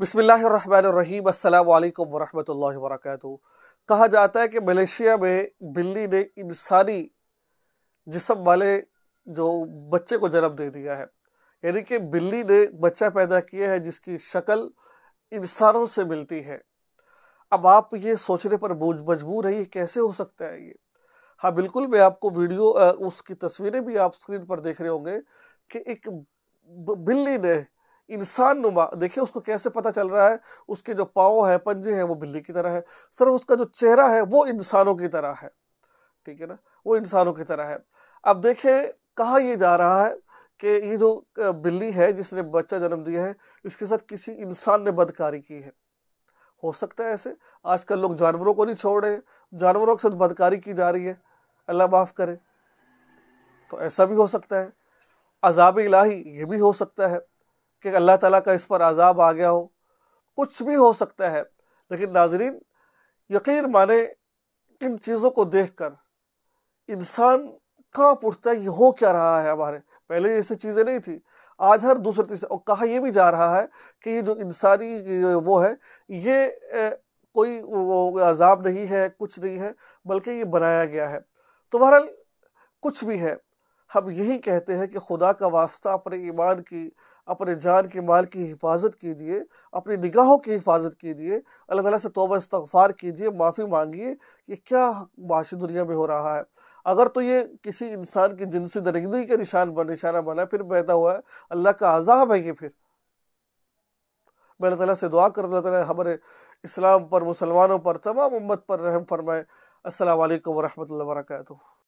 बसमीम अल्लाम वरहमल वर्क कहा जाता है कि मलेशिया में बिल्ली ने इंसानी जिसम वाले जो बच्चे को जन्म दे दिया है यानी कि बिल्ली ने बच्चा पैदा किया है जिसकी शक्ल इंसानों से मिलती है अब आप ये सोचने पर मजबूर है ये कैसे हो सकता है ये हाँ बिल्कुल मैं आपको वीडियो उसकी तस्वीरें भी आप स्क्रीन पर देख रहे होंगे कि एक बिल्ली ने इंसान नुमा देखिए उसको कैसे पता चल रहा है उसके जो पाओ है पंजे हैं वो बिल्ली की तरह है सर उसका जो चेहरा है वो इंसानों की तरह है ठीक है ना वो इंसानों की तरह है अब देखिए कहा ये जा रहा है कि ये जो बिल्ली है जिसने बच्चा जन्म दिया है इसके साथ किसी इंसान ने बदकारी की है हो सकता है ऐसे आजकल लोग जानवरों को नहीं छोड़ रहे जानवरों के साथ बदकारी की जा रही है अल्लाह माफ़ करे तो ऐसा भी हो सकता है अजाब इलाही ये भी हो सकता है कि अल्लाह ताला का इस पर आज़ाब आ गया हो कुछ भी हो सकता है लेकिन नाजरीन यकीन माने इन चीज़ों को देख कर इंसान कहाँ उठता है ये हो क्या रहा है हमारे पहले ऐसी चीज़ें नहीं थी आज हर दूसरे तीसरे और कहा यह भी जा रहा है कि ये जो इंसानी वो है ये कोई वो अजाब नहीं है कुछ नहीं है बल्कि ये बनाया गया है तो बहरहाल कुछ भी है हम यही कहते हैं कि खुदा का वास्ता अपने ईमान की अपने जान के माल की हिफाजत कीजिए अपनी निगाहों की हिफाजत कीजिए अल्लाह ताला से तोबा इस्तफ़ार कीजिए माफ़ी मांगिए ये क्या माशी दुनिया में हो रहा है अगर तो ये किसी इंसान की जिनसी दरिंदगी का निशान बन निशाना बना फिर पैदा हुआ है अल्लाह का आज़ाब है ये फिर मैं अल्लाह ताला से दुआ कर अल्लाह ताला हमारे इस्लाम पर मुसलमानों पर तमाम उम्मत पर रहम फरमाए असल वरहमल वर्का